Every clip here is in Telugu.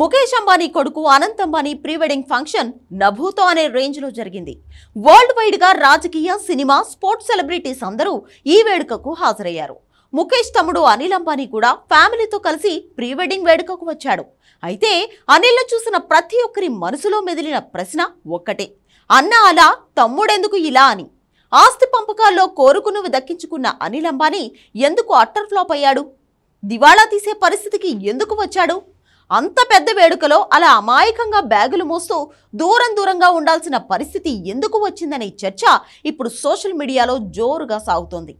ముఖేష్ అంబానీ కొడుకు Anant Ambani pre wedding function నభూతో అనే రేంజ్లో జరిగింది వరల్డ్ వైడ్గా రాజకీయ సినిమా స్పోర్ట్స్ సెలబ్రిటీస్ అందరూ ఈ వేడుకకు హాజరయ్యారు ముఖేష్ తమ్ముడు అనిల్ అంబానీ కూడా ఫ్యామిలీతో కలిసి ప్రీ వెడ్డింగ్ వేడుకకు వచ్చాడు అయితే అనిల్ను చూసిన ప్రతి ఒక్కరి మనసులో మెదిలిన ప్రశ్న ఒక్కటే అన్న అలా తమ్ముడెందుకు ఇలా అని ఆస్తి పంపకాల్లో కోరుకును దక్కించుకున్న అనిల్ అంబానీ ఎందుకు అట్టర్ ఫ్లాప్ అయ్యాడు దివాళా తీసే పరిస్థితికి ఎందుకు వచ్చాడు అంత పెద్ద వేడుకలో అలా అమాయకంగా బ్యాగులు మోస్తూ దూరం దూరంగా ఉండాల్సిన పరిస్థితి ఎందుకు వచ్చిందనే చర్చ ఇప్పుడు సోషల్ మీడియాలో జోరుగా సాగుతోంది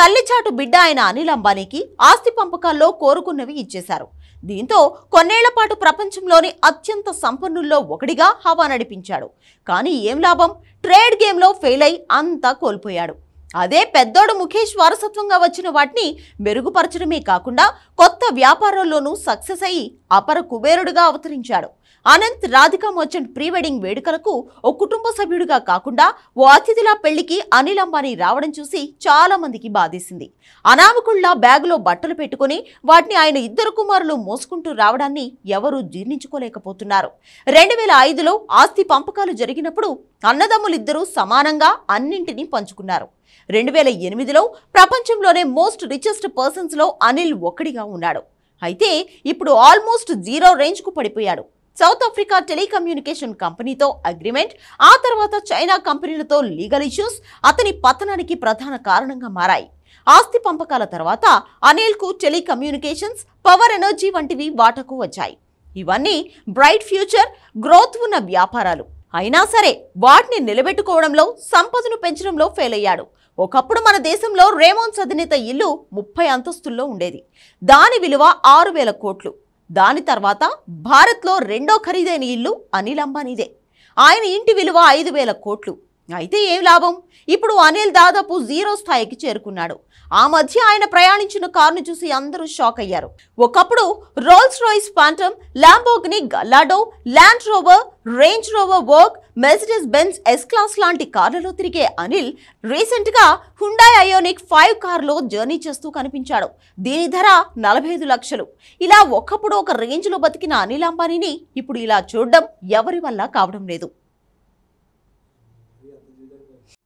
తల్లిచాటు బిడ్డ అయిన అనిల్ అంబానీకి ఆస్తి పంపకాల్లో కోరుకున్నవి ఇచ్చేశారు దీంతో కొన్నేళ్ల పాటు ప్రపంచంలోని అత్యంత సంపన్నుల్లో ఒకడిగా హవా నడిపించాడు కానీ ఏం లాభం ట్రేడ్ గేమ్లో ఫెయిల్ అయి అంతా కోల్పోయాడు అదే పెద్దోడు ముఖేష్ వారసత్వంగా వచ్చిన వాటిని మెరుగుపరచడమే కాకుండా కొత్త వ్యాపారంలోనూ సక్సెస్ అయి అపర కుబేరుడుగా అవతరించాడు అనంత్ రాధికా మర్చెంట్ ప్రీ వెడ్డింగ్ వేడుకలకు ఓ కుటుంబ సభ్యుడిగా కాకుండా ఓ అతిథిలా పెళ్లికి అనిల్ అంబానీ రావడం చూసి చాలా మందికి బాధేసింది అనామకుళ్ళ బ్యాగులో బట్టలు పెట్టుకుని వాటిని ఆయన ఇద్దరు కుమారులు మోసుకుంటూ రావడాన్ని ఎవరూ జీర్ణించుకోలేకపోతున్నారు రెండు వేల ఐదులో ఆస్తి పంపకాలు జరిగినప్పుడు అన్నదమ్ములిద్దరూ సమానంగా అన్నింటినీ పంచుకున్నారు రెండు వేల ఎనిమిదిలో ప్రపంచంలోనే మోస్ట్ రిచెస్ట్ పర్సన్స్లో అనిల్ ఒక్కడిగా ఉన్నాడు అయితే ఇప్పుడు ఆల్మోస్ట్ జీరో రేంజ్కు పడిపోయాడు సౌత్ ఆఫ్రికా టెలికమ్యూనికేషన్ కంపెనీతో అగ్రిమెంట్ ఆ తర్వాత చైనా కంపెనీలతో లీగల్ ఇష్యూస్ అతని పతనానికి ప్రధాన కారణంగా మారాయి ఆస్తి పంపకాల తర్వాత అనిల్కు టెలికమ్యూనికేషన్స్ పవర్ ఎనర్జీ వంటివి వాటకు వచ్చాయి ఇవన్నీ బ్రైట్ ఫ్యూచర్ గ్రోత్ ఉన్న వ్యాపారాలు అయినా సరే వాటిని నిలబెట్టుకోవడంలో సంపదను పెంచడంలో ఫెయిల్ అయ్యాడు ఒకప్పుడు మన దేశంలో రేమోన్ అధినేత ఇల్లు ముప్పై అంతస్తుల్లో ఉండేది దాని విలువ ఆరు వేల కోట్లు దాని తర్వాత భారత్లో రెండో ఖరీదైన ఇల్లు అనిల్ అంబానీదే ఆయన ఇంటి విలువ ఐదు వేల కోట్లు అయితే ఏం లాభం ఇప్పుడు అనిల్ దాదాపు జీరో స్థాయికి చేరుకున్నాడు ఆ మధ్య ఆయన ప్రయాణించిన కారును చూసి అందరూ షాక్ అయ్యారు ఒకప్పుడు Rolls Royce Phantom Lamborghini Gallardo Land Rover Range Rover Vogue Mercedes Benz S class లాంటి కార్లలో తిరిగే అనిల్ రీసెంట్గా హుండాయ్ అయోనిక్ ఫైవ్ కార్లో జర్నీ చేస్తూ కనిపించాడు దీని ధర నలభై ఐదు లక్షలు ఇలా ఒకప్పుడు ఒక రేంజ్లో బతికిన అనిల్ అంబానీని ఇప్పుడు ఇలా చూడడం ఎవరి వల్ల కావడం లేదు भी आती जिधर में